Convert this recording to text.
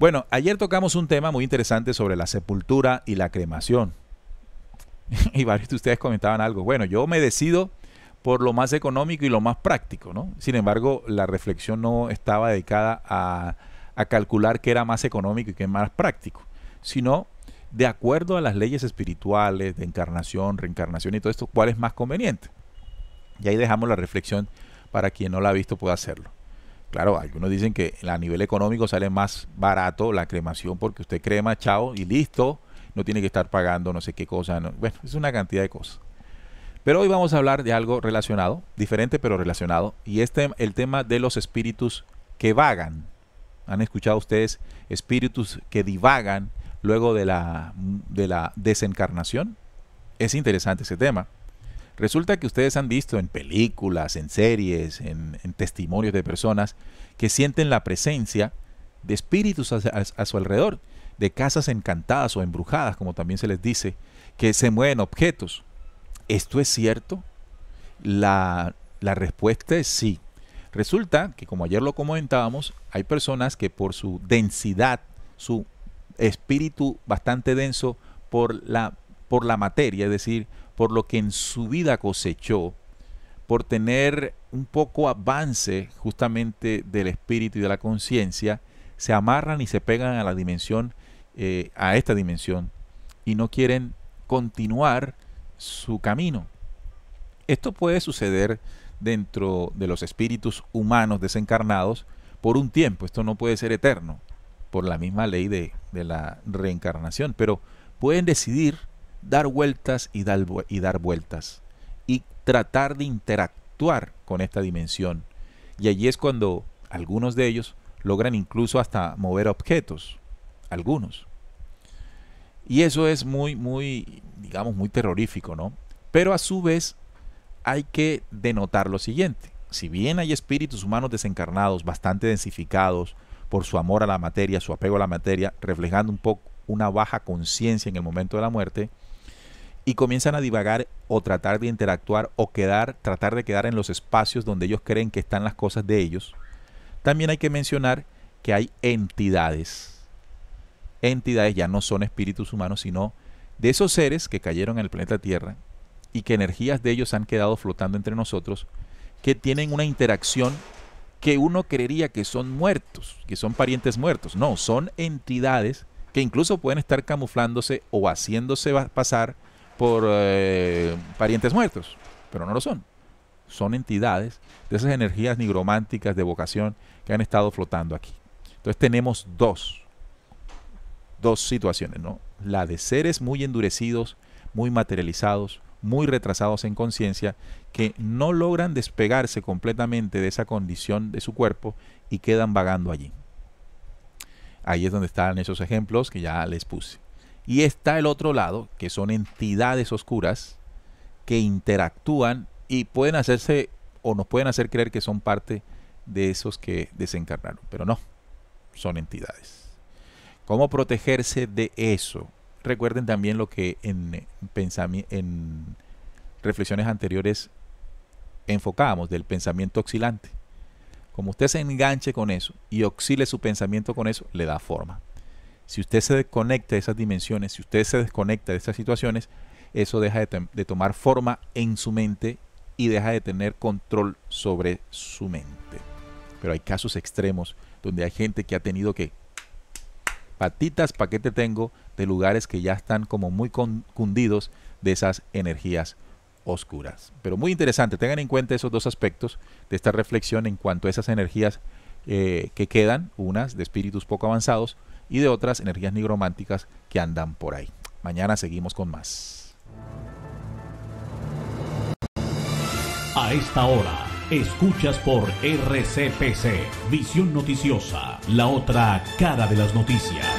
Bueno, ayer tocamos un tema muy interesante sobre la sepultura y la cremación. y varios de ustedes comentaban algo. Bueno, yo me decido por lo más económico y lo más práctico, ¿no? Sin embargo, la reflexión no estaba dedicada a, a calcular qué era más económico y qué más práctico, sino de acuerdo a las leyes espirituales de encarnación, reencarnación y todo esto, cuál es más conveniente. Y ahí dejamos la reflexión para quien no la ha visto pueda hacerlo. Claro, algunos dicen que a nivel económico sale más barato la cremación porque usted crema, chao, y listo. No tiene que estar pagando no sé qué cosa. Bueno, es una cantidad de cosas. Pero hoy vamos a hablar de algo relacionado, diferente pero relacionado, y es este, el tema de los espíritus que vagan. ¿Han escuchado ustedes espíritus que divagan luego de la, de la desencarnación? Es interesante ese tema. Resulta que ustedes han visto en películas, en series, en, testimonios de personas que sienten la presencia de espíritus a, su alrededor, de casas encantadas o embrujadas, como también se les dice, que se mueven objetos. ¿Esto es cierto? La, la respuesta es sí. Resulta que, como ayer lo comentábamos, hay personas que por su densidad, su espíritu bastante denso, por la por la materia, es decir, por lo que en su vida cosechó, por tener un poco avance justamente del espíritu y de la conciencia, se amarran y se pegan a la dimensión, eh, a esta dimensión, y no quieren continuar su camino. Esto puede suceder dentro de los espíritus humanos desencarnados por un tiempo, esto no puede ser eterno, por la misma ley de la reencarnación, pero pueden decidir dar vueltas y dar, y dar vueltas y tratar de interactuar con esta dimensión. Y allí es cuando algunos de ellos logran incluso hasta mover objetos, algunos. Y eso es muy, muy, digamos, muy terrorífico, ¿no? Pero a su vez hay que denotar lo siguiente. Si bien hay espíritus humanos desencarnados, bastante densificados, por su amor a la materia, su apego a la materia, reflejando un poco una baja conciencia en el momento de la muerte, y comienzan a divagar o tratar de interactuar o quedar, tratar de quedar en los espacios donde ellos creen que están las cosas de ellos, también hay que mencionar que hay entidades. Entidades ya no son espíritus humanos, sino de esos seres que cayeron en el planeta Tierra y que energías de ellos han quedado flotando entre nosotros, que tienen una interacción que uno creería que son muertos, que son parientes muertos. No, son entidades que incluso pueden estar camuflándose o haciéndose pasar por eh, parientes muertos, pero no lo son. Son entidades de esas energías nigrománticas de vocación que han estado flotando aquí. Entonces tenemos dos, dos situaciones, ¿no? La de seres muy endurecidos, muy materializados, muy retrasados en conciencia, que no logran despegarse completamente de esa condición de su cuerpo y quedan vagando allí. Ahí es donde están esos ejemplos que ya les puse. Y está el otro lado, que son entidades oscuras que interactúan y pueden hacerse o nos pueden hacer creer que son parte de esos que desencarnaron, pero no, son entidades. ¿Cómo protegerse de eso? Recuerden también lo que en, reflexiones anteriores enfocábamos del pensamiento oscilante. Como usted se enganche con eso y oxile su pensamiento con eso, le da forma. Si usted se desconecta de esas dimensiones, si usted se desconecta de esas situaciones, eso deja de, tomar forma en su mente y deja de tener control sobre su mente. Pero hay casos extremos donde hay gente que ha tenido que patitas, paquete te tengo, de lugares que ya están como muy cundidos de esas energías oscuras. Pero muy interesante, tengan en cuenta esos dos aspectos de esta reflexión en cuanto a esas energías eh, que quedan, unas de espíritus poco avanzados y de otras energías nigrománticas que andan por ahí. Mañana seguimos con más. A esta hora, escuchas por RCPC, Visión Noticiosa, la otra cara de las noticias.